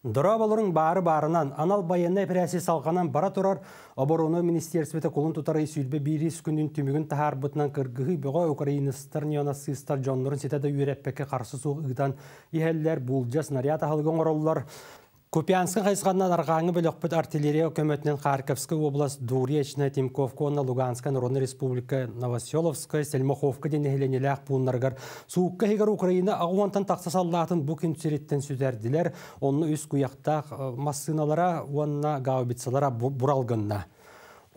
Дұра бары барынан, анал баянна әпірәсі салғанан бара тұрар, обороны министерсіпеті қолын тұтарай сүйілбе бейрес күнін түмігін тахар бұтынан кіргігі бұға украиныстар, неонасыстар, жонларын сетеді үйрәппеке қарсы суғы ұғдан, ехәлілер, жас снаряд халығын оралылар, Купянскан қайсығаннан арғаңы ұқпыт артиллерия көметінен Харьковскі област Дуречна, Тимковка, Онна, Луганскан, Рон Республика, Новоселовска, Сельмаховка дене хеленелях пулнаргар. Суыққа хегар Украина ағуантан тақсы саллатын бүкін сүреттен сөздерділер, онны үз куяқтақ э, масыналара, онна гаубицалара бұралғынна.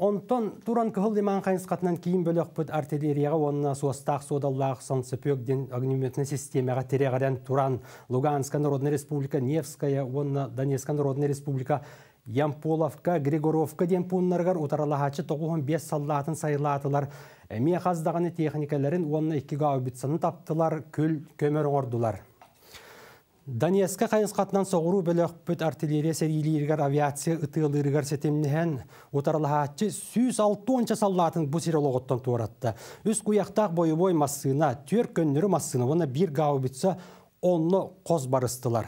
Онтон туран кыһыл иман қатынан кейін бөлөк пыт артиллерияға онына содаллағы содаллақ санцепёк ден огнеметный системаға терегаден туран Луганская Народная Республика, Невская, онна Донецкая Народная Республика, Ямполовка, Григоровка ден пуннаргар утаралахачы 95 саллатын сайылатылар. қаздағаны техникаларын онына 2 гаубитсаны таптылар, күл көмір ордылар. Донецка қайынсқатынан соғыру бөлөк бүт артиллерия серилииргар авиация ытыылырыгар сетемнеһен утарлаһаатчы сүүс алты онча саллаатын бу сирологоттон туоратта. Үс куяқтақ бойыбой массына, түйір көннүрі массыныбына бир гаубитса онны қоз барыстылар.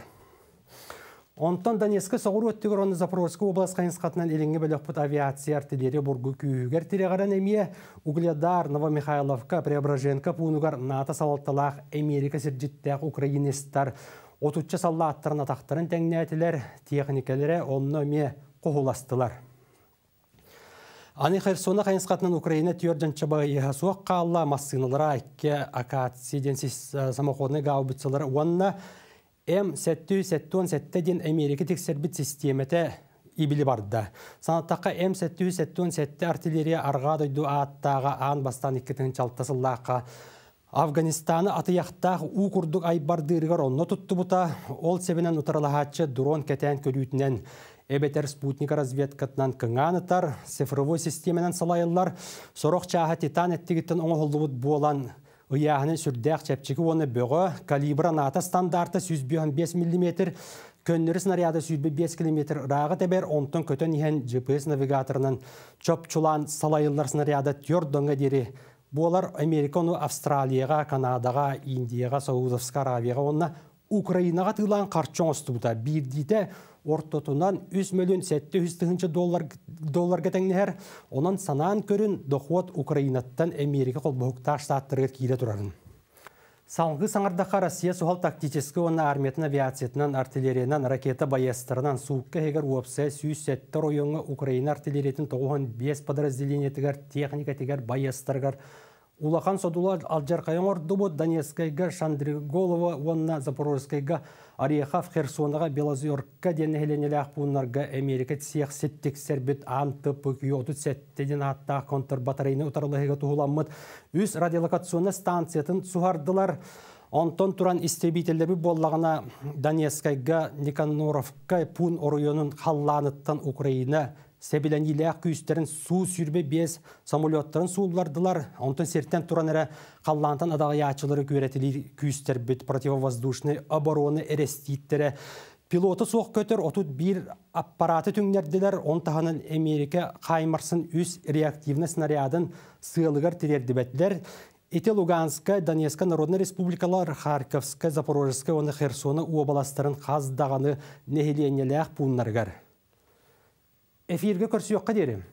Онтан Донецка соғыр өттігір оны Запорожскі облас қайынсқатынан еліңе бөліқпіт авиация артиллерия бургу күйігер тирегарын әме Угледар, Новомихайловка, Преображенка, Пунугар, НАТО салатталақ, Америка сірджіттәқ, Украинистар, Отучча салла аттарына тақтырын тәңнәтілер, техникалері онны ме құғыластылар. Аны Херсона қайынсқатынан Украина түйерден чабағы ехасуақ қалла массыналара әкке акациденсіз э, самоходны гаубицалар уанна М717 ден Америка тексербіт системеті ибілі барды. Санаттаққа М717 артиллерия арға дойду аттаға аң бастан 2 чалтасыллаққа Афганистаны атыяқтақ у курдук онны онно бұта, ол себенен утаралахатчы дрон кәтен көрүйтінен Эбетер спутник разведкатынан тар, цифровой системенен салайылар, сорок чағы титан әттігіттін оңы болан ұяғыны сүрдәқ чәпчігі оны бөғі, калибра ната стандарты 105 мм, көннері снаряды 105 5 километр рағы тәбер, онтын көтен иен GPS чөп чулан салайылар снаряды түрдіңі дері Болар Американу Австралияға, Канадаға, Индияға, Саудовска Аравияға, онна Украинаға тылан қарчон ұстыбыта. дейді ортотунан 3 миллион 700 доллар, долларға тәңнер, онан санаан көрін доход Украинаттан Америка қолбауқташ саттырғыр кейді тұрарын. Салғы саңардаққа Россия сұхал тактическі оны арметін авиациятынан, артиллериядан, ракета баястырынан, суыққа егер сүйіс сәттір ойыңы Украина артиллериятын 95 техника техникатегер, баястыргар, Улахан содулар Алжаркайоңор Дубот Донецкайга Шандриголова онна Запорожскайга Ариехав Херсонаға Белозерка дені хеленелі Америка тсиях Сеттек, Сербит Анты пөкүй Сеттеден атта контрбатарейні ұтарлығыға тұғыламмыд. Үз радиолокационы станциятын Сухардылар Онтон туран истебителлеби боллағына Донецкайга Никаноровка пун Орионын халланыттан Украина Себеләнилә күйістерін су сүрбе без самолеттарын суылардылар. Онтын серттен тураныры қаллантан адағы ячылары көретілі күйістер бит противовоздушны обороны әрестейттері. Пилоты соқ көтір отут бір аппараты түңнерділер, онтағанын Америка қаймарсын үс реактивны снарядын тілерді бәтілер. Эти Луганска, Донецка, Народная республикалар, Харьковска, Запорожская, оны Херсона обаластарын қаздағаны нехеленелі ақ эфирге көрсөккө дээрим